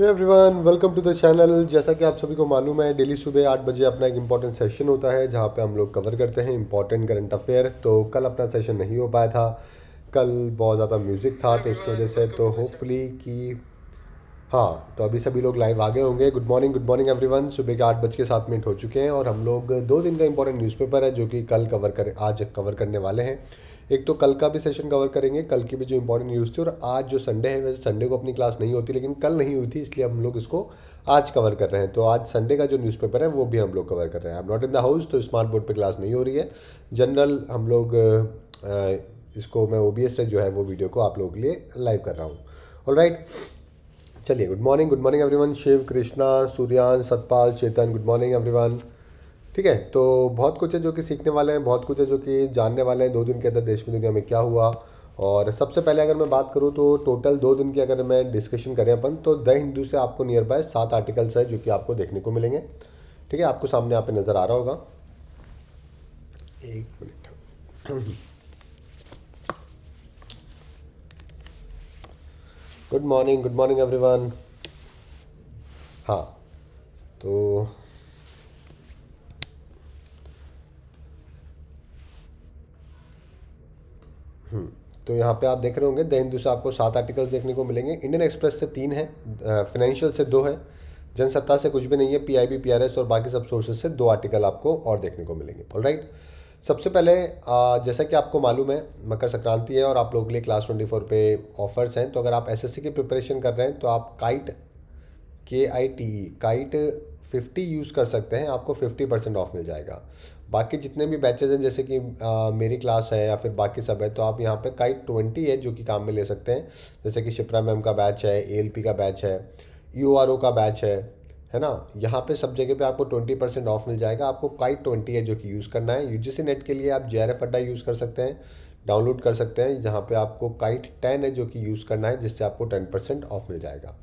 Everyone welcome to the channel जैसा कि आप सभी को मालूम है डेली सुबह आठ बजे अपना एक इम्पॉर्टेंट सेशन होता है जहाँ पे हम लोग कवर करते हैं इंपॉर्टेंट करंट अफेयर तो कल अपना सेशन नहीं हो पाया था कल बहुत ज़्यादा म्यूज़िक था तो उसकी वजह से तो होपफुली कि हाँ तो अभी सभी लोग लाइव आगे होंगे good morning good morning every सुबह के आठ बज के सात मिनट हो चुके हैं और हम लोग दो दिन का इंपॉर्टेंट न्यूज़पेपर है जो कि कल कवर कर आज कवर करने वाले हैं एक तो कल का भी सेशन कवर करेंगे कल की भी जो इंपॉर्टेंट न्यूज़ थी और आज जो संडे है वैसे संडे को अपनी क्लास नहीं होती लेकिन कल नहीं हुई थी इसलिए हम लोग इसको आज कवर कर रहे हैं तो आज संडे का जो न्यूज़पेपर है वो भी हम लोग कवर कर रहे हैं I not in the house तो स्मार्ट बोर्ड पर क्लास नहीं हो रही है जनरल हम लोग इसको मैं ओ से जो है वो वीडियो को आप लोगों के लिए लाइव कर रहा हूँ ऑल राइट चलिए good morning good morning everyone Shiv Krishna Suryan Satpal Chetan good morning everyone ठीक है तो बहुत कुछ है जो कि सीखने वाले हैं बहुत कुछ है जो कि जानने वाले हैं दो दिन के अंदर देश में दुनिया में क्या हुआ और सबसे पहले अगर मैं बात करूँ तो टोटल दो दिन की अगर मैं डिस्कशन करें अपन तो द हिंदू से आपको नियर बाय सात आर्टिकल्स है जो कि आपको देखने को मिलेंगे ठीक है आपको सामने यहाँ पे नज़र आ रहा होगा एक minute good morning good morning everyone हाँ तो हम्म, तो यहाँ पे आप देख रहे होंगे द हिंदू से आपको सात आर्टिकल्स देखने को मिलेंगे इंडियन एक्सप्रेस से तीन है फाइनेंशियल से दो है जनसत्ता से कुछ भी नहीं है पीआईबी पीआरएस और बाकी सब सोर्सेज से दो आर्टिकल आपको और देखने को मिलेंगे ऑल राइट सबसे पहले जैसा कि आपको मालूम है मकर संक्रांति है और आप लोगों के लिए क्लास ट्वेंटी फोर पे ऑफर्स हैं तो अगर आप एस की प्रिपरेशन कर रहे हैं तो आप काइट के I T kite fifty use कर सकते हैं आपको फिफ्टी परसेंट ऑफ मिल जाएगा बाकी जितने भी बैचेज हैं जैसे कि आ, मेरी क्लास है या फिर बाकी सब है तो आप यहाँ पे काई ट्वेंटी है जो कि काम में ले सकते हैं जैसे कि शिप्रा मैम का बैच है ए का बैच है ई का बैच है है ना यहाँ पे सब जगह पे आपको ट्वेंटी परसेंट ऑफ मिल जाएगा आपको काइट ट्वेंटी है जो कि यूज़ करना है यू नेट के लिए आप जे अड्डा यूज़ कर सकते हैं डाउनलोड कर सकते हैं जहाँ पे आपको काइट टेन है जो कि यूज़ करना है जिससे आपको टेन परसेंट ऑफ मिल जाएगा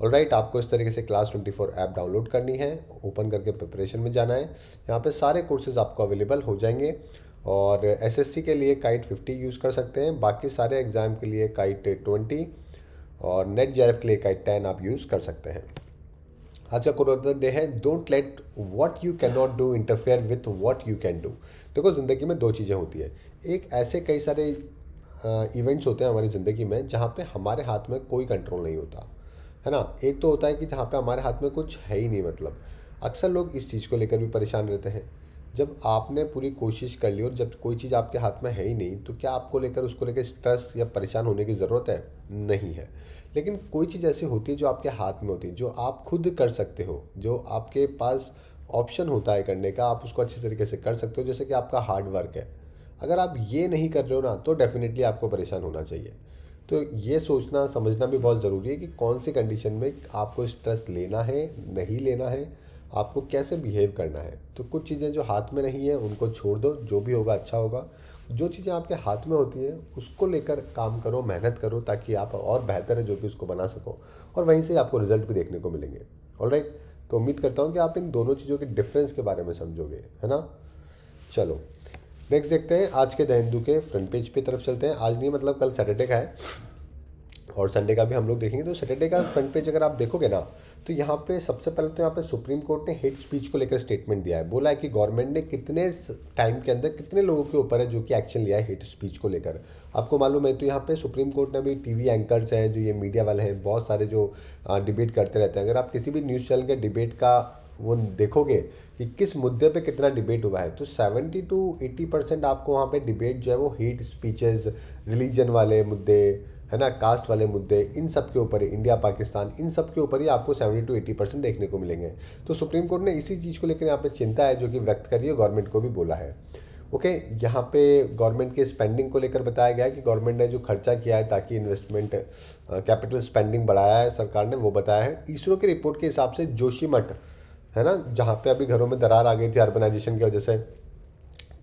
और राइट आपको इस तरीके से class twenty four app download करनी है ओपन करके प्रिपरेशन में जाना है यहाँ पे सारे कोर्सेज आपको अवेलेबल हो जाएंगे और एसएससी के लिए काइट फिफ्टी यूज़ कर सकते हैं बाकी सारे एग्ज़ाम के लिए काइट ट्वेंटी और नेट जे के लिए काइट टेन आप यूज़ कर सकते हैं आज का कोरोना डे है don't let what you can not do interfere with what you can do देखो ज़िंदगी में दो चीज़ें होती है एक ऐसे कई सारे इवेंट्स होते हैं हमारी ज़िंदगी में जहाँ पे हमारे हाथ में कोई कंट्रोल नहीं होता है ना एक तो होता है कि जहाँ पे हमारे हाथ में कुछ है ही नहीं मतलब अक्सर लोग इस चीज़ को लेकर भी परेशान रहते हैं जब आपने पूरी कोशिश कर ली और जब कोई चीज़ आपके हाथ में है ही नहीं तो क्या आपको लेकर उसको लेकर स्ट्रेस या परेशान होने की ज़रूरत है नहीं है लेकिन कोई चीज़ ऐसी होती है जो आपके हाथ में होती है जो आप खुद कर सकते हो जो आपके पास ऑप्शन होता है करने का आप उसको अच्छे तरीके से कर सकते हो जैसे कि आपका हार्ड वर्क है अगर आप ये नहीं कर रहे हो ना तो डेफिनेटली आपको परेशान होना चाहिए तो ये सोचना समझना भी बहुत ज़रूरी है कि कौन सी कंडीशन में आपको स्ट्रेस लेना है नहीं लेना है आपको कैसे बिहेव करना है तो कुछ चीज़ें जो हाथ में नहीं है उनको छोड़ दो जो भी होगा अच्छा होगा जो चीज़ें आपके हाथ में होती हैं उसको लेकर काम करो मेहनत करो ताकि आप और बेहतर है जो कि उसको बना सको और वहीं से आपको रिजल्ट भी देखने को मिलेंगे ऑल तो उम्मीद करता हूँ कि आप इन दोनों चीज़ों के डिफरेंस के बारे में समझोगे है ना चलो नेक्स्ट देखते हैं आज के द हिंदू के फ्रंट पेज पे तरफ चलते हैं आज नहीं मतलब कल सैटरडे का है और संडे का भी हम लोग देखेंगे तो सैटरडे का फ्रंट पेज अगर आप देखोगे ना तो यहाँ पे सबसे पहले तो यहाँ पे सुप्रीम कोर्ट ने हेट स्पीच को लेकर स्टेटमेंट दिया है बोला है कि गवर्नमेंट ने कितने टाइम के अंदर कितने लोगों के ऊपर है जो कि एक्शन लिया है हेट स्पीच को लेकर आपको मालूम है तो यहाँ पे सुप्रीम कोर्ट ने अभी टीवी एंकर्स हैं जो ये मीडिया वाले हैं बहुत सारे जो डिबेट करते रहते हैं अगर आप किसी भी न्यूज़ चैनल के डिबेट का वो देखोगे कि किस मुद्दे पे कितना डिबेट हुआ है तो 70 टू 80 परसेंट आपको वहाँ पे डिबेट जो है वो हेट स्पीचेस रिलीजन वाले मुद्दे है ना कास्ट वाले मुद्दे इन सब के ऊपर ही इंडिया पाकिस्तान इन सब के ऊपर ही आपको 70 टू 80 परसेंट देखने को मिलेंगे तो सुप्रीम कोर्ट ने इसी चीज़ को लेकर यहाँ पर चिंता है जो कि व्यक्त करी है गवर्नमेंट को भी बोला है ओके okay, यहाँ पे गवर्नमेंट के स्पेंडिंग को लेकर बताया गया है कि गवर्नमेंट ने जो खर्चा किया है ताकि इन्वेस्टमेंट कैपिटल स्पेंडिंग बढ़ाया है सरकार ने वो बताया है इसरो की रिपोर्ट के हिसाब से जोशीमठ है ना जहाँ पे अभी घरों में दरार आ गई थी अर्बनाइजेशन की वजह से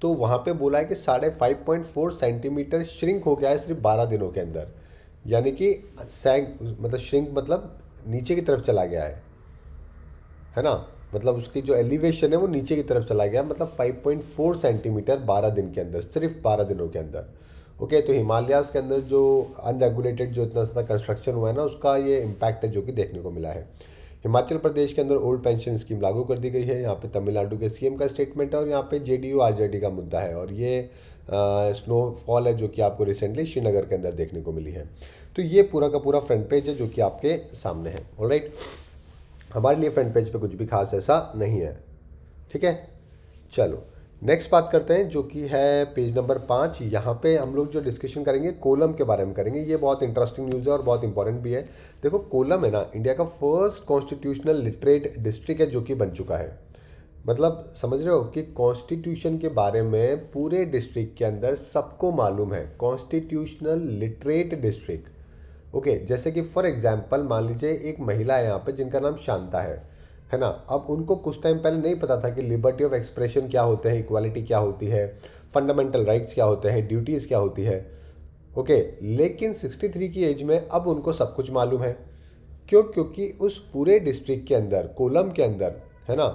तो वहाँ पे बोला है कि साढ़े five point four centimetre shrink हो गया है सिर्फ बारह दिनों के अंदर यानी कि सैंक मतलब श्रिंक मतलब नीचे की तरफ चला गया है है ना मतलब उसकी जो एलिवेशन है वो नीचे की तरफ चला गया मतलब 5.4 सेंटीमीटर 12 दिन के अंदर सिर्फ 12 दिनों के अंदर ओके तो हिमालयाज के अंदर जो अनरेगुलेटेड जो इतना ज़्यादा कंस्ट्रक्शन हुआ है ना उसका ये इम्पैक्ट है जो कि देखने को मिला है हिमाचल प्रदेश के अंदर ओल्ड पेंशन स्कीम लागू कर दी गई है यहाँ पे तमिलनाडु के सीएम का स्टेटमेंट है और यहाँ पे जेडीयू आरजेडी का मुद्दा है और ये स्नोफॉल है जो कि आपको रिसेंटली श्रीनगर के अंदर देखने को मिली है तो ये पूरा का पूरा फ्रंट पेज है जो कि आपके सामने है ऑल हमारे लिए फ्रंट पेज पर कुछ भी खास ऐसा नहीं है ठीक है चलो नेक्स्ट बात करते हैं जो कि है पेज नंबर पाँच यहाँ पे हम लोग जो डिस्कशन करेंगे कोलम के बारे में करेंगे ये बहुत इंटरेस्टिंग न्यूज़ है और बहुत इंपॉर्टेंट भी है देखो कोलम है ना इंडिया का फर्स्ट कॉन्स्टिट्यूशनल लिटरेट डिस्ट्रिक्ट है जो कि बन चुका है मतलब समझ रहे हो कि कॉन्स्टिट्यूशन के बारे में पूरे डिस्ट्रिक्ट के अंदर सबको मालूम है कॉन्स्टिट्यूशनल लिटरेट डिस्ट्रिक्ट ओके जैसे कि फॉर एग्जाम्पल मान लीजिए एक महिला है यहाँ पर जिनका नाम शांता है है ना अब उनको कुछ टाइम पहले नहीं पता था कि लिबर्टी ऑफ एक्सप्रेशन क्या होते हैं इक्वालिटी क्या होती है फंडामेंटल राइट्स क्या होते हैं ड्यूटीज़ क्या होती है ओके लेकिन 63 की एज में अब उनको सब कुछ मालूम है क्यों क्योंकि उस पूरे डिस्ट्रिक्ट के अंदर कोलम के अंदर है ना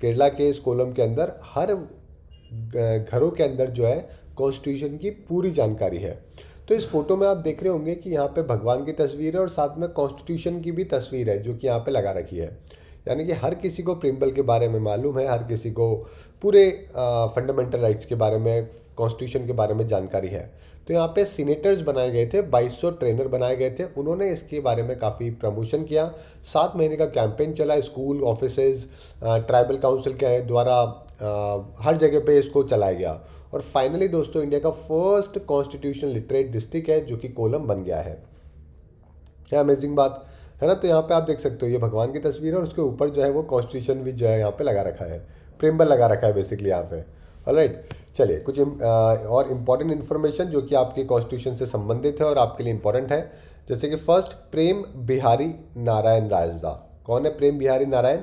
केरला के इस कोलम के अंदर हर घरों के अंदर जो है कॉन्स्टिट्यूशन की पूरी जानकारी है तो इस फोटो में आप देख रहे होंगे कि यहाँ पे भगवान की तस्वीर है और साथ में कॉन्स्टिट्यूशन की भी तस्वीर है जो कि यहाँ पे लगा रखी है यानी कि हर किसी को प्रिम्बल के बारे में मालूम है हर किसी को पूरे फंडामेंटल राइट्स के बारे में कॉन्स्टिट्यूशन के बारे में जानकारी है तो यहाँ पे सीनेटर्स बनाए गए थे 2200 ट्रेनर बनाए गए थे उन्होंने इसके बारे में काफ़ी प्रमोशन किया सात महीने का कैंपेन चला स्कूल ऑफिस ट्राइबल काउंसिल के द्वारा हर जगह पे इसको चलाया गया और फाइनली दोस्तों इंडिया का फर्स्ट कॉन्स्टिट्यूशन लिटरेट डिस्ट्रिक्ट है जो कि कोलम बन गया है क्या अमेजिंग बात है ना तो यहाँ पे आप देख सकते हो ये भगवान की तस्वीर है और उसके ऊपर जो है वो कॉन्स्टिट्यूशन भी जो है यहाँ पे लगा रखा है प्रेम्बल लगा रखा है बेसिकली यहाँ पे राइट चलिए कुछ इम, आ, और इम्पॉर्टेंट इन्फॉर्मेशन जो कि आपके कॉन्स्टिट्यूशन से संबंधित है और आपके लिए इम्पॉर्टेंट है जैसे कि फर्स्ट प्रेम बिहारी नारायण राजदा कौन है प्रेम बिहारी नारायण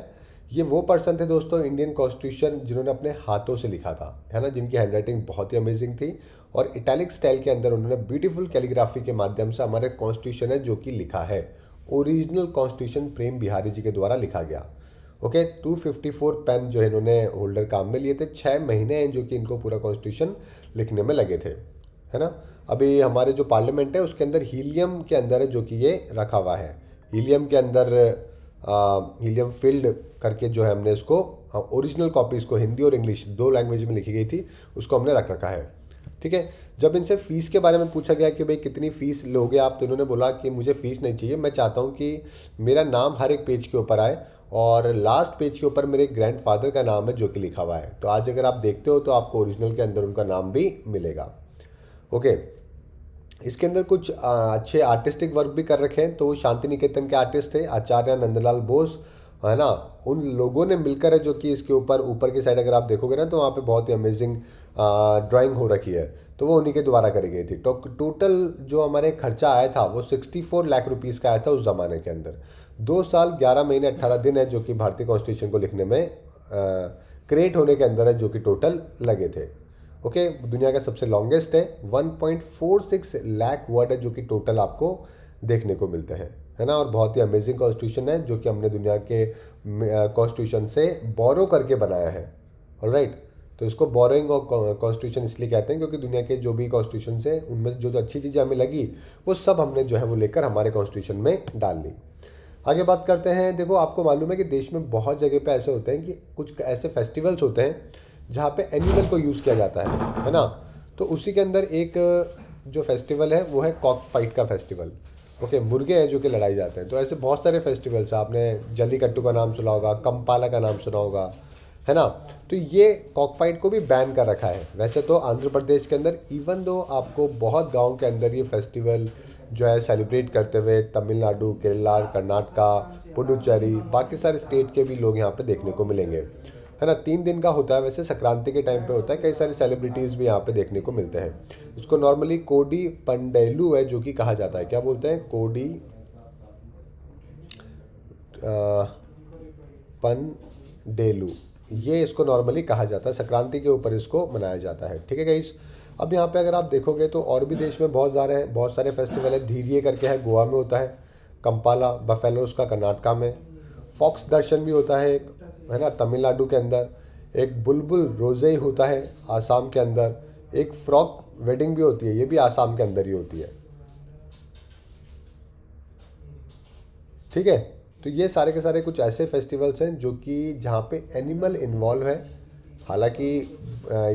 ये वो पर्सन थे दोस्तों इंडियन कॉन्स्टिट्यूशन जिन्होंने अपने हाथों से लिखा था है ना जिनकी हैंड राइटिंग बहुत ही अमेजिंग थी और इटैलिक स्टाइल के अंदर उन्होंने ब्यूटीफुल कैलीग्राफी के माध्यम से हमारे कॉन्स्टिट्यूशन है जो कि लिखा है ओरिजिनल कॉन्स्टिट्यूशन प्रेम बिहारी जी के द्वारा लिखा गया okay two fifty four pen जो है इन्होंने होल्डर काम में लिए थे छः महीने हैं जो कि इनको पूरा कॉन्स्टिट्यूशन लिखने में लगे थे है ना अभी हमारे जो पार्लियामेंट है उसके अंदर हीलियम के अंदर है जो कि ये रखा हुआ है हीलियम के अंदर हीलियम फील्ड करके जो है हमने इसको ओरिजिनल कॉपी को हिंदी और इंग्लिश दो लैंग्वेज में लिखी गई थी उसको हमने रख रखा है ठीक है जब इनसे फ़ीस के बारे में पूछा गया कि भाई कितनी फ़ीस लोगे आप तो इन्होंने बोला कि मुझे फ़ीस नहीं चाहिए मैं चाहता हूँ कि मेरा नाम हर एक पेज के ऊपर आए और लास्ट पेज के ऊपर मेरे फादर का नाम है जो कि लिखा हुआ है तो आज अगर आप देखते हो तो आपको ओरिजिनल के अंदर उनका नाम भी मिलेगा ओके इसके अंदर कुछ अच्छे आर्टिस्टिक वर्क भी कर रखे हैं तो शांति निकेतन के आर्टिस्ट थे आचार्य नंदलाल बोस है ना उन लोगों ने मिलकर है जो कि इसके ऊपर ऊपर की साइड अगर आप देखोगे ना तो वहाँ पे बहुत ही अमेजिंग ड्राइंग हो रखी है तो वो उन्हीं के द्वारा करी गई थी तो टोटल जो हमारे खर्चा आया था वो सिक्सटी फोर लाख रुपीज़ का आया था उस ज़माने के अंदर दो साल ग्यारह महीने अट्ठारह दिन है जो कि भारतीय कॉन्स्टिट्यूशन को लिखने में क्रिएट होने के अंदर है जो कि टोटल लगे थे ओके दुनिया का सबसे लॉन्गेस्ट है सिक्स लाख वर्ड है जो कि टोटल आपको देखने को मिलते हैं है ना और बहुत ही अमेजिंग कॉन्स्टिट्यूशन है जो कि हमने दुनिया के कॉन्स्टिट्यूशन से बोरो करके बनाया है ऑलराइट राइट right? तो इसको बोरिंग और कॉन्स्टिट्यूशन इसलिए कहते हैं क्योंकि दुनिया के जो भी कॉन्स्टिट्यूशन हैं उनमें जो जो अच्छी चीज़ें हमें लगी वो सब हमने जो है वो लेकर हमारे कॉन्स्टिट्यूशन में डाल ली आगे बात करते हैं देखो आपको मालूम है कि देश में बहुत जगह पे ऐसे होते हैं कि कुछ ऐसे फेस्टिवल्स होते हैं जहाँ पे एनिमल को यूज़ किया जाता है है ना तो उसी के अंदर एक जो फेस्टिवल है वो है कॉक फाइट का फेस्टिवल ओके okay, मुर्गे हैं जो कि लड़ाई जाते हैं तो ऐसे बहुत सारे फेस्टिवल्स हैं आपने जलीकट्टू का नाम सुना होगा कम्पाला का नाम सुना होगा है ना तो ये कॉक फाइट को भी बैन कर रखा है वैसे तो आंध्र प्रदेश के अंदर इवन दो आपको बहुत गांव के अंदर ये फेस्टिवल जो है सेलिब्रेट करते हुए तमिलनाडु केरला कर्नाटका पुडुचेरी बाकी सारे स्टेट के भी लोग यहाँ पे देखने को मिलेंगे है ना तीन दिन का होता है वैसे संक्रांति के टाइम पे होता है कई सारे सेलिब्रिटीज़ भी यहाँ पे देखने को मिलते हैं उसको नॉर्मली कोडी पंडेलू है जो कि कहा जाता है क्या बोलते हैं कोडी पंडेलू ये इसको नॉर्मली कहा जाता है संक्रांति के ऊपर इसको मनाया जाता है ठीक है गाइस अब यहाँ पे अगर आप देखोगे तो और भी देश में बहुत सारे हैं बहुत सारे फेस्टिवल हैं धीरे करके है गोवा में होता है कंपाला बफेलोस का कर्नाटका में फॉक्स दर्शन भी होता है एक है ना तमिलनाडु के अंदर एक बुलबुल रोज़े होता है आसाम के अंदर एक फ्रॉक वेडिंग भी होती है ये भी आसाम के अंदर ही होती है ठीक है तो ये सारे के सारे कुछ ऐसे फेस्टिवल्स हैं जो कि जहाँ पे एनिमल इन्वॉल्व है हालांकि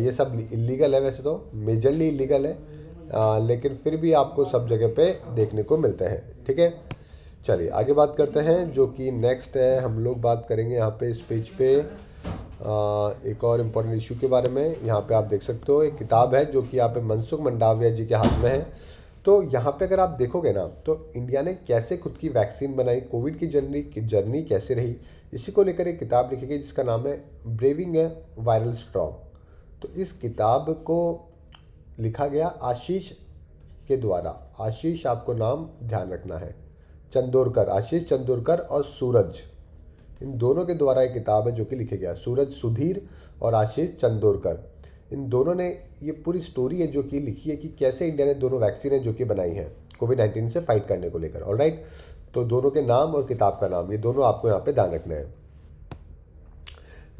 ये सब इलीगल है वैसे तो मेजरली इलीगल है आ, लेकिन फिर भी आपको सब जगह पे देखने को मिलते हैं ठीक है चलिए आगे बात करते हैं जो कि नेक्स्ट है हम लोग बात करेंगे यहाँ पे इस पेज पे आ, एक और इम्पोर्टेंट इशू के बारे में यहाँ पे आप देख सकते हो एक किताब है जो कि यहाँ पे मनसुख मंडाविया जी के हाथ में है तो यहाँ पे अगर आप देखोगे ना तो इंडिया ने कैसे खुद की वैक्सीन बनाई कोविड की जर्नी की जर्नी कैसे रही इसी को लेकर एक किताब लिखी गई जिसका नाम है ब्रेविंग ए वायरल स्ट्रॉन्ग तो इस किताब को लिखा गया आशीष के द्वारा आशीष आपको नाम ध्यान रखना है चंदोरकर आशीष चंदोरकर और सूरज इन दोनों के द्वारा एक किताब है जो कि लिखे गया सूरज सुधीर और आशीष चंदोरकर इन दोनों ने ये पूरी स्टोरी है जो कि लिखी है कि कैसे इंडिया ने दोनों वैक्सीन है जो कि बनाई हैं कोविड नाइन्टीन से फाइट करने को लेकर ऑल राइट तो दोनों के नाम और किताब का नाम ये दोनों आपको यहाँ पे ध्यान रखना है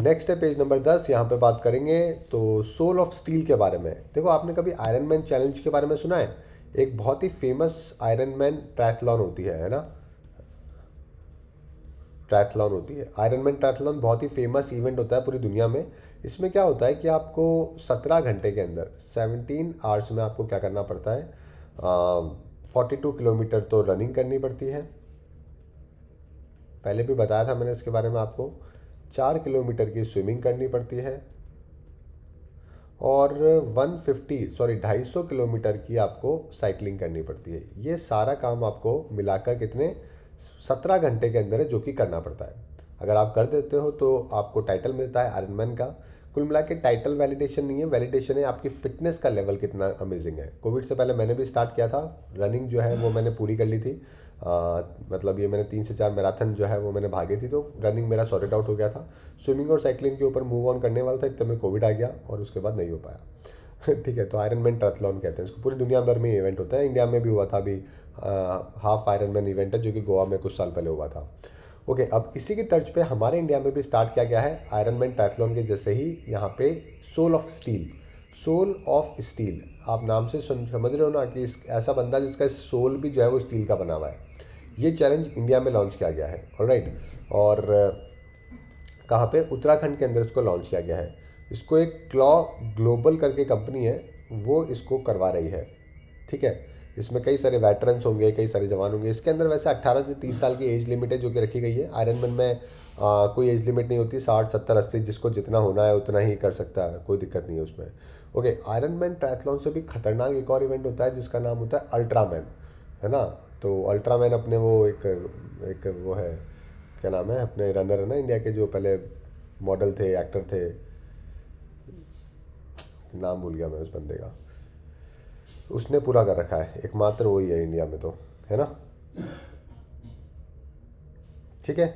नेक्स्ट है पेज नंबर दस यहाँ पे बात करेंगे तो सोल ऑफ स्टील के बारे में देखो आपने कभी आयरन मैन चैलेंज के बारे में सुना है एक बहुत ही फेमस आयरन मैन ट्रैथलॉन होती है है ना ट्रैथलॉन होती है आयरन मैन ट्रैथलॉन बहुत ही फेमस इवेंट होता है पूरी दुनिया में इसमें क्या होता है कि आपको सत्रह घंटे के अंदर सेवनटीन आवर्स में आपको क्या करना पड़ता है फोर्टी टू किलोमीटर तो रनिंग करनी पड़ती है पहले भी बताया था मैंने इसके बारे में आपको चार किलोमीटर की स्विमिंग करनी पड़ती है और 150 सॉरी 250 किलोमीटर की आपको साइकिलिंग करनी पड़ती है ये सारा काम आपको मिलाकर कितने सत्रह घंटे के अंदर है जो कि करना पड़ता है अगर आप कर देते हो तो आपको टाइटल मिलता है आयरनमैन का कुल मिला के टाइटल वैलिडेशन नहीं है वैलिडेशन है आपकी फिटनेस का लेवल कितना अमेजिंग है कोविड से पहले मैंने भी स्टार्ट किया था रनिंग जो है वो मैंने पूरी कर ली थी आ, मतलब ये मैंने तीन से चार मैराथन जो है वो मैंने भागी थी तो रनिंग मेरा सॉर्टेड आउट हो गया था स्विमिंग और साइकिलिंग के ऊपर मूव ऑन करने वाला था इतने में कोविड आ गया और उसके बाद नहीं हो पाया ठीक है तो आयरन मैन ट्रथलॉन कहते हैं इसको पूरी दुनिया भर में इवेंट होता है इंडिया में भी हुआ था अभी हाफ आयरन मैन इवेंट है जो कि गोवा में कुछ साल पहले हुआ था ओके अब इसी की तर्ज पे हमारे इंडिया में भी स्टार्ट किया गया है आयरन मैन टैथलॉन के जैसे ही यहाँ पे soul of steel soul of steel आप नाम से समझ रहे हो ना कि ऐसा बंदा जिसका सोल भी जो है वो स्टील का बना हुआ है ये चैलेंज इंडिया में लॉन्च किया गया है राइट और कहाँ पे उत्तराखंड के अंदर इसको लॉन्च किया गया है इसको एक क्लॉ ग्लोबल करके कंपनी है वो इसको करवा रही है ठीक है इसमें कई सारे वेटरन्स होंगे कई सारे जवान होंगे इसके अंदर वैसे 18 से 30 साल की एज लिमिट है जो कि रखी गई है आयरन मैन में आ, कोई एज लिमिट नहीं होती साठ सत्तर अस्सी जिसको जितना होना है उतना ही कर सकता है कोई दिक्कत नहीं है उसमें ओके आयरन मैन ट्रैथलॉन से भी खतरनाक एक और इवेंट होता है जिसका नाम होता है मैन है ना तो मैन अपने वो एक एक वो है क्या नाम है अपने रनर है ना इंडिया के जो पहले मॉडल थे एक्टर थे नाम भूल गया मैं उस बंदे का उसने पूरा कर रखा है एकमात्र वही है इंडिया में तो है ना ठीक है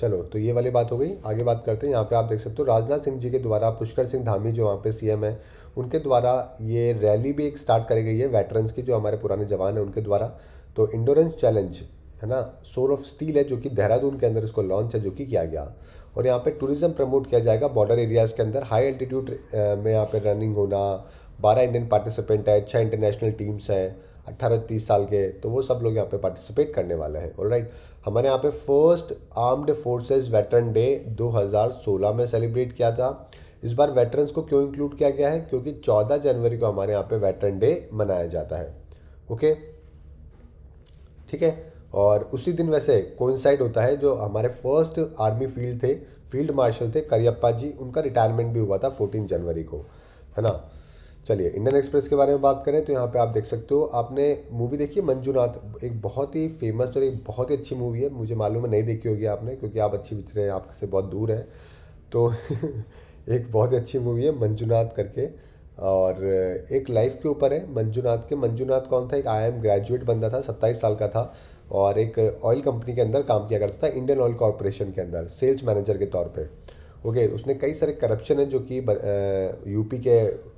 चलो तो ये वाली बात हो गई आगे बात करते हैं यहाँ पे आप देख सकते हो राजनाथ सिंह जी के द्वारा पुष्कर सिंह धामी जो वहाँ पे सीएम है उनके द्वारा ये रैली भी एक स्टार्ट करी गई है वेटरन्स की जो हमारे पुराने जवान हैं उनके द्वारा तो इंडोरेंस चैलेंज है ना सोल ऑफ स्टील है जो कि देहरादून के अंदर इसको लॉन्च है जो कि किया गया और यहाँ पे टूरिज़्म प्रमोट किया जाएगा बॉर्डर एरियाज़ के अंदर हाई एल्टीट्यूड में यहाँ पे रनिंग होना बारह इंडियन पार्टिसिपेंट है छः इंटरनेशनल टीम्स हैं अट्ठारह तीस साल के तो वो सब लोग यहाँ पे पार्टिसिपेट करने वाले हैं ऑल राइट हमारे यहाँ पे first armed forces veteran day 2016 में सेलिब्रेट किया था इस बार वेटरन्स को क्यों इंक्लूड किया गया है क्योंकि 14 जनवरी को हमारे यहाँ पे वेटरन डे मनाया जाता है ओके ठीक है और उसी दिन वैसे कोइंसाइड होता है जो हमारे फर्स्ट आर्मी फील्ड थे फील्ड मार्शल थे करियप्पा जी उनका रिटायरमेंट भी हुआ था फोर्टीन जनवरी को है ना चलिए इंडियन एक्सप्रेस के बारे में बात करें तो यहाँ पे आप देख सकते हो आपने मूवी देखी है मंजूनाथ एक बहुत ही फेमस और एक बहुत ही अच्छी मूवी है मुझे मालूम है नहीं देखी होगी आपने क्योंकि आप अच्छी रहे हैं आपसे बहुत दूर हैं तो एक बहुत ही अच्छी मूवी है मंजूनाथ करके और एक लाइफ के ऊपर है मंजूनाथ के मंजूनाथ कौन था एक आई एम ग्रेजुएट बंदा था सत्ताईस साल का था और एक ऑयल कंपनी के अंदर काम किया करता था इंडियन ऑयल कॉरपोरेशन के अंदर सेल्स मैनेजर के तौर पे ओके okay, उसने कई सारे करप्शन है जो कि यूपी के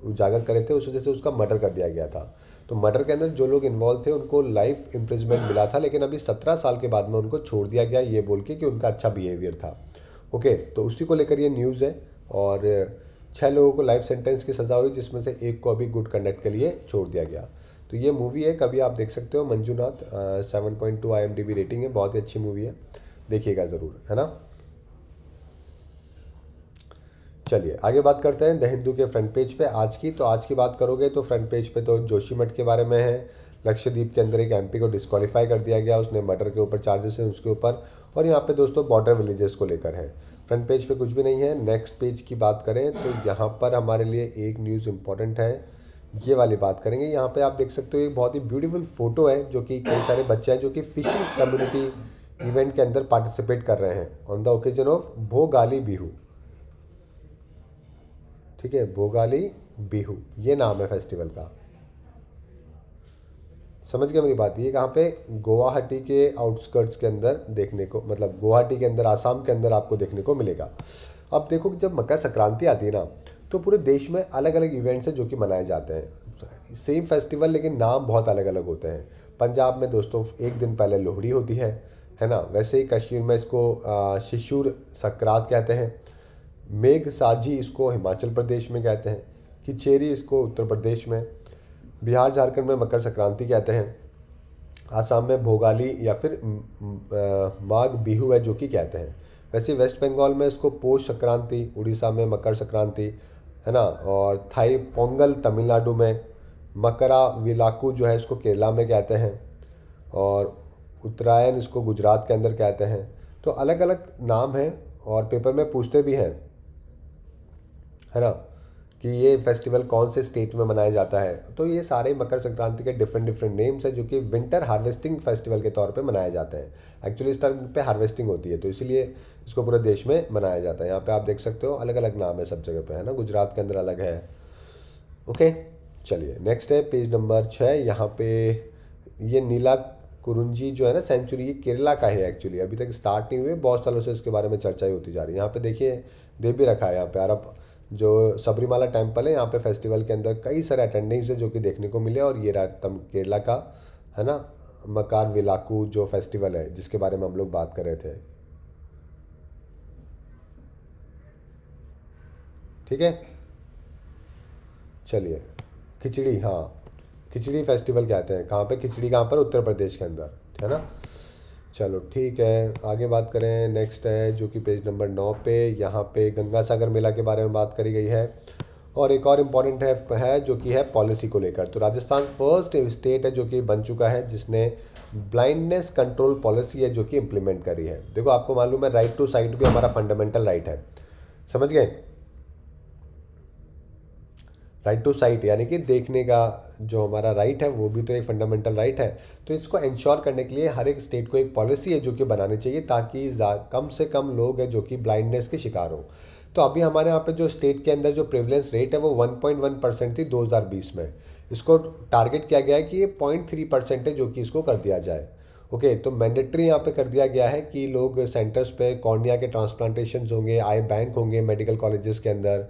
उजागर करे थे उस वजह से उसका मर्डर कर दिया गया था तो मर्डर के अंदर जो लोग इन्वॉल्व थे उनको लाइफ इम्प्रिजमेंट मिला था लेकिन अभी सत्रह साल के बाद में उनको छोड़ दिया गया ये बोल के कि उनका अच्छा बिहेवियर था ओके okay, तो उसी को लेकर ये न्यूज़ है और छः लोगों को लाइफ सेंटेंस की सज़ा हुई जिसमें से एक को अभी गुड कंडक्ट के लिए छोड़ दिया गया तो ये मूवी है कभी आप देख सकते हो Manjunath seven point two I rating है बहुत ही अच्छी मूवी है देखिएगा ज़रूर है ना चलिए आगे बात करते हैं द हिंदू के फ्रंट पेज पे आज की तो आज की बात करोगे तो फ्रंट पेज पे तो जोशी मठ के बारे में है लक्षद्वीप के अंदर एक एमपी को डिस्कालीफाई कर दिया गया उसने मर्डर के ऊपर चार्जेस हैं उसके ऊपर और यहाँ पे दोस्तों बॉर्डर विलेजेस को लेकर है फ्रंट पेज पे कुछ भी नहीं है नेक्स्ट पेज की बात करें तो यहाँ पर हमारे लिए एक न्यूज़ इम्पॉर्टेंट है ये वाली बात करेंगे यहाँ पे आप देख सकते हो एक बहुत ही ब्यूटीफुल फोटो है जो कि कई सारे बच्चे हैं जो कि फिशिंग कम्युनिटी इवेंट के अंदर पार्टिसिपेट कर रहे हैं on the occasion of Bhogali Bihu ठीक है भोगाली बिहू ये नाम है फेस्टिवल का समझ गए मेरी बात ये कहाँ पे गुवाहाटी के आउटस्कर्ट्स के अंदर देखने को मतलब गुवाहाटी के अंदर आसाम के अंदर आपको देखने को मिलेगा अब देखो जब मकर संक्रांति आती है ना तो पूरे देश में अलग अलग इवेंट्स हैं जो कि मनाए जाते हैं सेम फेस्टिवल लेकिन नाम बहुत अलग अलग होते हैं पंजाब में दोस्तों एक दिन पहले लोहड़ी होती है है ना वैसे ही कश्मीर में इसको शिशुर सकरात कहते हैं मेघ साजी इसको हिमाचल प्रदेश में कहते हैं किचेरी इसको उत्तर प्रदेश में बिहार झारखंड में मकर संक्रांति कहते हैं आसाम में भोगाली या फिर माघ बिहू है जो कि कहते हैं वैसे वेस्ट बंगाल में इसको पोष संक्रांति उड़ीसा में मकर संक्रांति है ना और थाई पोंगल तमिलनाडु में मकरा विलाकू जो है इसको केरला में कहते हैं और उत्तरायण इसको गुजरात के अंदर कहते हैं तो अलग अलग नाम हैं और पेपर में पूछते भी हैं है ना कि ये फेस्टिवल कौन से स्टेट में मनाया जाता है तो ये सारे मकर संक्रांति के डिफरेंट डिफरेंट नेम्स हैं जो कि विंटर हार्वेस्टिंग फेस्टिवल के तौर पे मनाए जाते हैं एक्चुअली इस टर्म पे हार्वेस्टिंग होती है तो इसीलिए इसको पूरे देश में मनाया जाता है यहाँ पे आप देख सकते हो अलग अलग नाम है सब जगह पे है ना गुजरात के अंदर अलग है ओके चलिए नेक्स्ट है पेज नंबर छः यहाँ पे ये नीला कुरुंजी जो है ना सेंचुरी ये केरला का है एक्चुअली अभी तक स्टार्ट नहीं हुए बहुत सालों से इसके बारे में चर्चा ही होती जा रही है यहाँ पे देखिए दे भी रखा है यहाँ पे अरब जो सबरीमाला टेम्पल है यहाँ पे फेस्टिवल के अंदर कई सारे अटेंडेंस है जो कि देखने को मिले और ये तम केरला का है ना मकार विलाकू जो फेस्टिवल है जिसके बारे में हम लोग बात कर रहे थे ठीक है चलिए खिचड़ी हाँ खिचड़ी फेस्टिवल कहते हैं कहाँ पे खिचड़ी कहाँ पर उत्तर प्रदेश के अंदर है ना चलो ठीक है आगे बात करें नेक्स्ट है जो कि पेज नंबर नौ पे यहाँ पे गंगा सागर मेला के बारे में बात करी गई है और एक और इम्पॉर्टेंट है, है जो कि है पॉलिसी को लेकर तो राजस्थान फर्स्ट स्टेट है जो कि बन चुका है जिसने ब्लाइंडनेस कंट्रोल पॉलिसी है जो कि इम्प्लीमेंट करी है देखो आपको मालूम है राइट टू साइट भी हमारा फंडामेंटल राइट है समझ गए राइट टू साइट यानी कि देखने का जो हमारा राइट है वो भी तो एक फंडामेंटल राइट है तो इसको इंश्योर करने के लिए हर एक स्टेट को एक पॉलिसी है जो कि बनानी चाहिए ताकि कम से कम लोग हैं जो कि ब्लाइंडनेस के शिकार हो तो अभी हमारे यहाँ पे जो स्टेट के अंदर जो प्रिवलेंस रेट है वो 1.1 परसेंट थी 2020 में इसको टारगेट किया गया है कि ये पॉइंट थ्री परसेंट है जो कि इसको कर दिया जाए ओके okay, तो मैंडेटरी यहाँ पे कर दिया गया है कि लोग सेंटर्स पे कॉर्निया के ट्रांसप्लांटेशन होंगे आई बैंक होंगे मेडिकल कॉलेजेस के अंदर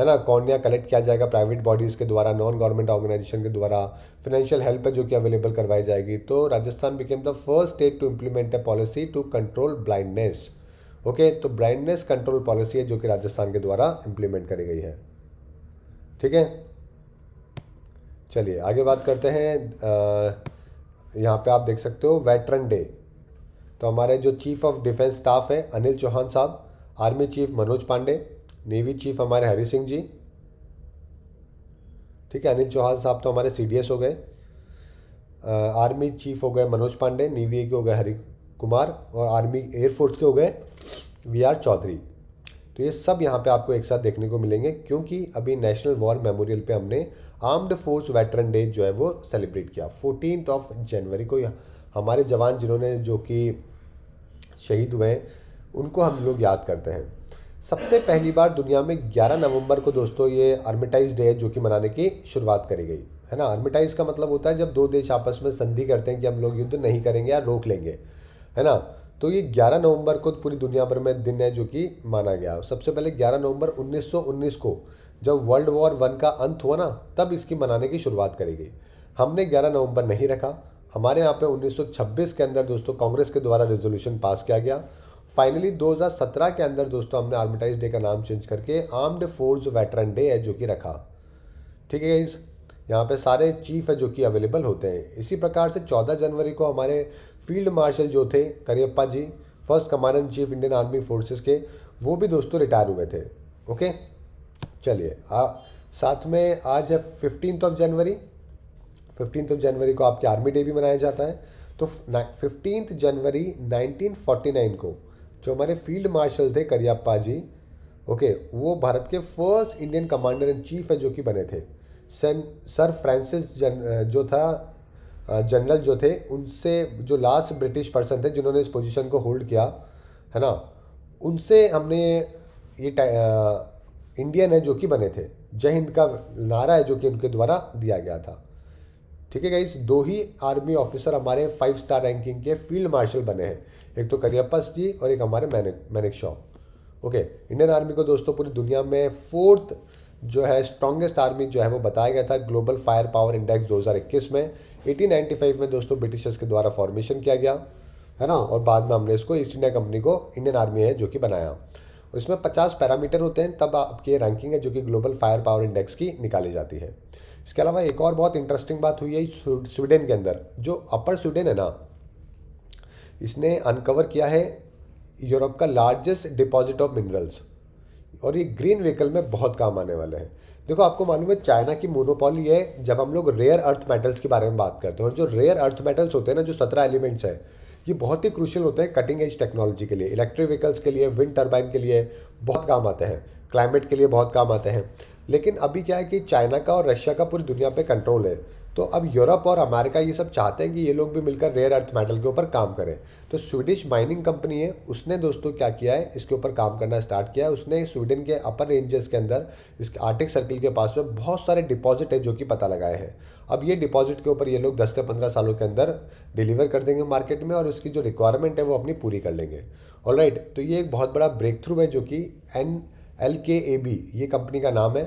है ना कौन कलेक्ट किया जाएगा प्राइवेट बॉडीज़ के द्वारा नॉन गवर्नमेंट ऑर्गेनाइजेशन के द्वारा फाइनेंशियल हेल्प है जो कि अवेलेबल करवाई जाएगी तो Rajasthan became the first state to implement a policy to control blindness okay तो ब्लाइंडनेस कंट्रोल पॉलिसी है जो कि राजस्थान के द्वारा इम्प्लीमेंट करी गई है ठीक है चलिए आगे बात करते हैं यहाँ पे आप देख सकते हो वेटरन डे तो हमारे जो चीफ ऑफ डिफेंस स्टाफ है अनिल चौहान साहब army chief Manoj Pande navy chief हमारे हरी सिंह जी ठीक है अनिल चौहान साहब तो हमारे सी हो गए आर्मी चीफ हो गए मनोज पांडे नेवी के हो गए हरी कुमार और आर्मी एयरफोर्स के हो गए वी आर चौधरी तो ये सब यहाँ पे आपको एक साथ देखने को मिलेंगे क्योंकि अभी नेशनल वॉर मेमोरियल पे हमने आर्म्ड फोर्स वेटरन डे जो है वो सेलिब्रेट किया फोर्टीन ऑफ जनवरी को हमारे जवान जिन्होंने जो कि शहीद हुए उनको हम लोग याद करते हैं सबसे पहली बार दुनिया में 11 नवंबर को दोस्तों ये आर्मिटाइज डे है जो कि मनाने की शुरुआत करी गई है ना आर्मिटाइज का मतलब होता है जब दो देश आपस में संधि करते हैं कि हम लोग युद्ध नहीं करेंगे या रोक लेंगे है ना तो ये 11 नवंबर को पूरी दुनिया भर में दिन है जो कि माना गया सबसे पहले 11 नवंबर 1919 को जब वर्ल्ड वॉर वन का अंत हुआ ना तब इसकी मनाने की शुरुआत करी गई हमने 11 नवंबर नहीं रखा हमारे यहाँ पे 1926 के अंदर दोस्तों कांग्रेस के द्वारा रेजोल्यूशन पास किया गया फाइनली 2017 के अंदर दोस्तों हमने आर्मिटाइज डे का नाम चेंज करके आर्म्ड फोर्स वेटरन डे है जो कि रखा ठीक है इस यहाँ पे सारे चीफ है जो कि अवेलेबल होते हैं इसी प्रकार से 14 जनवरी को हमारे फील्ड मार्शल जो थे Cariappa ji first commander chief Indian army forces के वो भी दोस्तों रिटायर हुए थे ओके चलिए साथ में आज है फिफ्टीन ऑफ जनवरी फिफ्टीन ऑफ जनवरी को आपके आर्मी डे भी मनाया जाता है तो फिफ्टीन जनवरी 1949 को जो हमारे फील्ड मार्शल थे करियप्पा जी ओके वो भारत के first Indian commander in chief है जो कि बने थे सन सर फ्रांसिस जन जो था जनरल जो थे उनसे जो लास्ट ब्रिटिश पर्सन थे जिन्होंने इस पोजीशन को होल्ड किया है ना उनसे हमने ये इंडियन है जो कि बने थे जय हिंद का नारा है जो कि उनके द्वारा दिया गया था ठीक है गाइस दो ही आर्मी ऑफिसर हमारे फाइव स्टार रैंकिंग के फील्ड मार्शल बने हैं एक तो करियप्पा जी और एक हमारे Manek Manekshaw okay Indian army को दोस्तों पूरी दुनिया में फोर्थ जो है स्ट्रॉन्गेस्ट आर्मी जो है वो बताया गया था ग्लोबल फायर पावर इंडेक्स 2021 में 1895 में दोस्तों ब्रिटिशर्स के द्वारा फॉर्मेशन किया गया है ना और बाद में हमने इसको ईस्ट इंडिया कंपनी को इंडियन आर्मी है जो कि बनाया उसमें 50 पैरामीटर होते हैं तब आपकी रैंकिंग है जो कि ग्लोबल फायर पावर इंडेक्स की निकाली जाती है इसके अलावा एक और बहुत इंटरेस्टिंग बात हुई है स्वीडन के अंदर जो अपर स्वीडन है ना इसने अनकवर किया है यूरोप का लार्जेस्ट डिपॉजिट ऑफ मिनरल्स और ये ग्रीन व्हीकल में बहुत काम आने वाले हैं देखो आपको मालूम है चाइना की मोनोपॉली है जब हम लोग रेयर अर्थ मेटल्स के बारे में बात करते हैं और जो रेयर अर्थ मेटल्स होते हैं ना जो सत्रह एलिमेंट्स हैं ये बहुत ही क्रूशल होते हैं कटिंग एज टेक्नोलॉजी के लिए इलेक्ट्रिक व्हीकल्स के लिए विंड टर्बाइन के लिए बहुत काम आते हैं क्लाइमेट के लिए बहुत काम आते हैं लेकिन अभी क्या है कि चाइना का और रशिया का पूरी दुनिया पर कंट्रोल है तो अब यूरोप और अमेरिका ये सब चाहते हैं कि ये लोग भी मिलकर रेयर अर्थ मेटल के ऊपर काम करें तो स्वीडिश माइनिंग कंपनी है उसने दोस्तों क्या किया है इसके ऊपर काम करना स्टार्ट किया है उसने स्वीडन के अपर रेंजेस के अंदर इस आर्टिक सर्किल के पास में बहुत सारे डिपॉजिट है जो कि पता लगाए हैं अब ये डिपॉजिट के ऊपर ये लोग दस से पंद्रह सालों के अंदर डिलीवर कर देंगे मार्केट में और उसकी जो रिक्वायरमेंट है वो अपनी पूरी कर लेंगे और राइट तो ये एक बहुत बड़ा ब्रेक थ्रू है जो कि एन एल के ए बी ये कंपनी का नाम है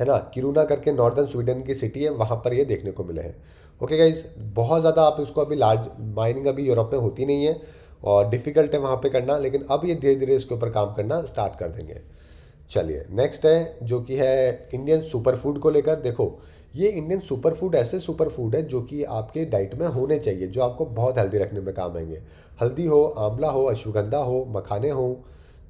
है ना किरूना करके नॉर्दर्न स्वीडन की सिटी है वहाँ पर ये देखने को मिले हैं ओके गाइज बहुत ज़्यादा आप इसको अभी लार्ज माइनिंग अभी यूरोप में होती नहीं है और डिफ़िकल्ट है वहाँ पर करना लेकिन अब ये धीरे धीरे इसके ऊपर काम करना स्टार्ट कर देंगे चलिए नेक्स्ट है जो कि है इंडियन सुपर फूड को लेकर देखो ये इंडियन सुपर फूड ऐसे सुपर फूड है जो कि आपके डाइट में होने चाहिए जो आपको बहुत हेल्दी रखने में काम आएंगे हल्दी हो आंवला हो अश्वगंधा हो मखाने हो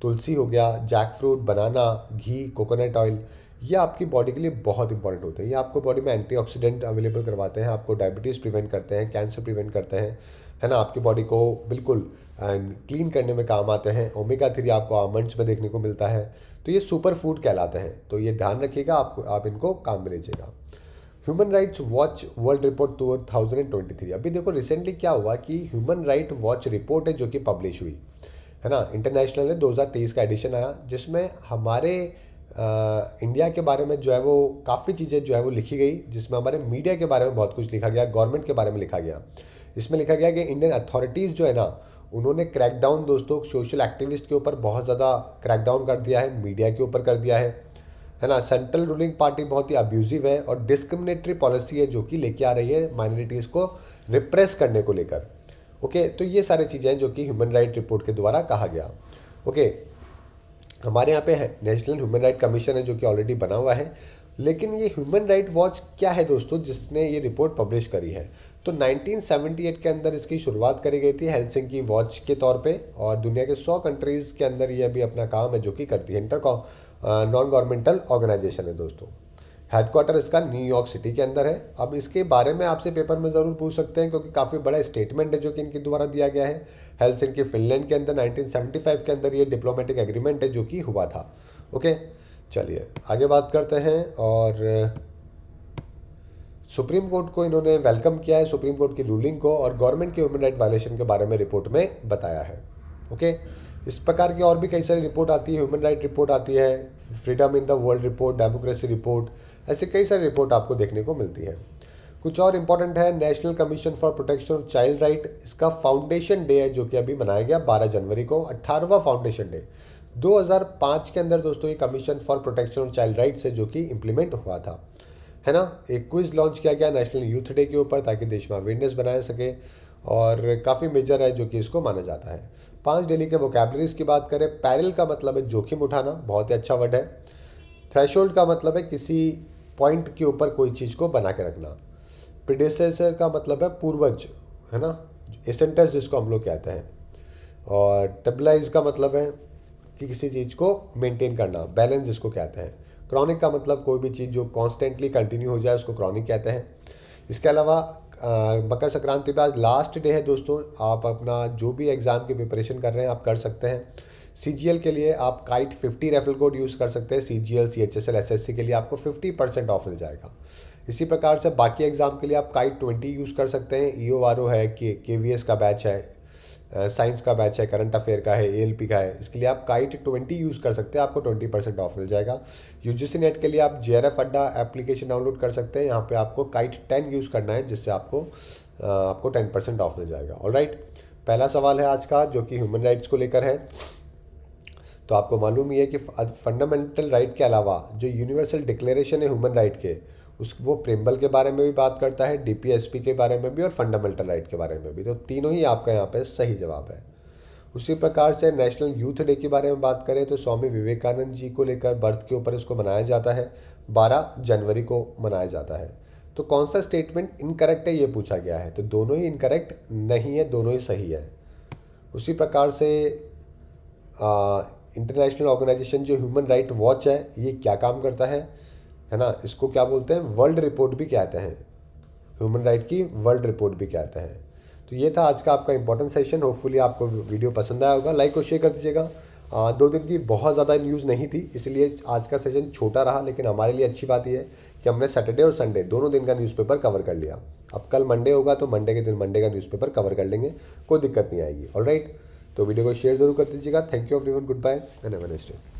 तुलसी हो गया जैक फ्रूट बनाना घी कोकोनट ऑयल ये आपकी बॉडी के लिए बहुत इंपॉर्टेंट होते हैं ये आपको बॉडी में एंटीऑक्सीडेंट अवेलेबल करवाते हैं आपको डायबिटीज़ प्रिवेंट करते हैं कैंसर प्रिवेंट करते हैं है ना आपकी बॉडी को बिल्कुल क्लीन करने में काम आते हैं ओमेगा थ्री आपको आमंड्स में देखने को मिलता है तो ये सुपर फूड कहलाते हैं तो ये ध्यान रखिएगा आपको आप इनको काम में लीजिएगा Human Rights Watch World Report two thousand and twenty three अभी देखो रिसेंटली क्या हुआ कि ह्यूमन राइट वॉच रिपोर्ट है जो कि पब्लिश हुई है ना इंटरनेशनल है दो का एडिशन आया जिसमें हमारे इंडिया के बारे में जो है वो काफ़ी चीज़ें जो है वो लिखी गई जिसमें हमारे मीडिया के बारे में बहुत कुछ लिखा गया गवर्नमेंट के बारे में लिखा गया इसमें लिखा गया कि इंडियन अथॉरिटीज़ जो है ना उन्होंने क्रैकडाउन दोस्तों सोशल एक्टिविस्ट के ऊपर बहुत ज़्यादा क्रैकडाउन कर दिया है मीडिया के ऊपर कर दिया है है ना सेंट्रल रूलिंग पार्टी बहुत ही अब्यूज़िव है और डिस्क्रिमिनेटरी पॉलिसी है जो कि लेके आ रही है माइनॉरिटीज़ को रिप्रेस करने को लेकर ओके तो ये सारी चीज़ें हैं जो कि ह्यूमन राइट रिपोर्ट के द्वारा कहा गया ओके हमारे यहाँ पे है नेशनल ह्यूमन राइट कमीशन है जो कि ऑलरेडी बना हुआ है लेकिन ये ह्यूमन राइट वॉच क्या है दोस्तों जिसने ये रिपोर्ट पब्लिश करी है तो 1978 के अंदर इसकी शुरुआत करी गई थी हेल्सिंग की वॉच के तौर पे और दुनिया के 100 कंट्रीज़ के अंदर ये अभी अपना काम है जो कि करती है इंटर नॉन गवर्नमेंटल ऑर्गेनाइजेशन है दोस्तों हेडक्वार्टर इसका न्यूयॉर्क सिटी के अंदर है अब इसके बारे में आपसे पेपर में ज़रूर पूछ सकते हैं क्योंकि काफ़ी बड़ा स्टेटमेंट है जो कि इनके द्वारा दिया गया है हेल्थ इनके फिनलैंड के अंदर 1975 के अंदर ये डिप्लोमेटिक एग्रीमेंट है जो कि हुआ था ओके चलिए आगे बात करते हैं और सुप्रीम कोर्ट को इन्होंने वेलकम किया है सुप्रीम कोर्ट की रूलिंग को और गवर्नमेंट के ह्यूमन राइट वायलेशन के बारे में रिपोर्ट में बताया है ओके इस प्रकार की और भी कई सारी रिपोर्ट आती है ह्यूमन राइट रिपोर्ट आती है Freedom in the World report democracy report ऐसे कई सारी रिपोर्ट आपको देखने को मिलती है कुछ और इम्पोर्टेंट है National Commission for protection of Child Right इसका फाउंडेशन डे है जो कि अभी मनाया गया बारह जनवरी को अट्ठारहवा फाउंडेशन डे 2005 के अंदर दोस्तों ये commission for protection of child rights है जो कि इम्प्लीमेंट हुआ था है ना एक क्विज लॉन्च किया गया नेशनल यूथ डे के ऊपर ताकि देश में अवेयरनेस बनाया सके और काफ़ी मेजर है जो कि इसको माना जाता है पांच डेली के वोकेबलरीज की बात करें पैरल का मतलब है जोखिम उठाना बहुत ही अच्छा वर्ड है थ्रेश का मतलब है किसी पॉइंट के ऊपर कोई चीज़ को बना के रखना प्रिडेसर का मतलब है पूर्वज है ना एसेंटस जिसको हम लोग कहते हैं और टेबलाइज का मतलब है कि किसी चीज़ को मेंटेन करना बैलेंस जिसको कहते हैं क्रॉनिक का मतलब कोई भी चीज़ जो कॉन्स्टेंटली कंटिन्यू हो जाए उसको क्रॉनिक कहते हैं इसके अलावा मकर संक्रांति पर आज लास्ट डे है दोस्तों आप अपना जो भी एग्ज़ाम की प्रिपरेशन कर रहे हैं आप कर सकते हैं सी के लिए आप kite fifty referral code use कर सकते हैं C G L C H S L S S C के लिए आपको फिफ्टी परसेंट ऑफ मिल जाएगा इसी प्रकार से बाकी एग्ज़ाम के लिए आप काइट ट्वेंटी यूज़ कर सकते हैं ई ओ आर ओ है के के वी एस का बैच है साइंस का बैच है करंट अफेयर का है ए का है इसके लिए आप काइट ट्वेंटी यूज़ कर सकते हैं आपको ट्वेंटी परसेंट ऑफ मिल जाएगा यू नेट के लिए आप जे अड्डा एप्लीकेशन डाउनलोड कर सकते हैं यहाँ पे आपको काइट टेन यूज़ करना है जिससे आपको आपको टेन परसेंट ऑफ मिल जाएगा ऑल राइट पहला सवाल है आज का जो कि ह्यूमन राइट्स को लेकर है तो आपको मालूम ही है कि फंडामेंटल राइट के अलावा जो यूनिवर्सल डिक्लेरेशन है ह्यूमन राइट के उस वो प्रेम्बल के बारे में भी बात करता है डीपीएसपी के बारे में भी और फंडामेंटल राइट के बारे में भी तो तीनों ही आपका यहाँ पर सही जवाब है उसी प्रकार से नेशनल यूथ डे के बारे में बात करें तो स्वामी विवेकानंद जी को लेकर बर्थ के ऊपर इसको मनाया जाता है बारह जनवरी को मनाया जाता है तो कौन सा स्टेटमेंट इनकरेक्ट है ये पूछा गया है तो दोनों ही इनकरेक्ट नहीं है दोनों ही सही है उसी प्रकार से इंटरनेशनल ऑर्गेनाइजेशन जो ह्यूमन राइट वॉच है ये क्या काम करता है है ना इसको क्या बोलते हैं वर्ल्ड रिपोर्ट भी कहते हैं ह्यूमन राइट की वर्ल्ड रिपोर्ट भी कहते हैं तो ये था आज का आपका इंपॉर्टेंट सेशन होपफुली आपको वीडियो पसंद आया होगा लाइक और शेयर कर दीजिएगा दो दिन की बहुत ज़्यादा न्यूज़ नहीं थी इसलिए आज का सेशन छोटा रहा लेकिन हमारे लिए अच्छी बात यह है कि हमने सैटरडे और संडे दोनों दिन का न्यूज़पेपर कवर कर लिया अब कल मंडे होगा तो मंडे के दिन मंडे का न्यूज़पेपर कवर कर लेंगे कोई दिक्कत नहीं आएगी ऑल तो वीडियो को शेयर जरूर कर दीजिएगा thank you everyone goodbye and Avon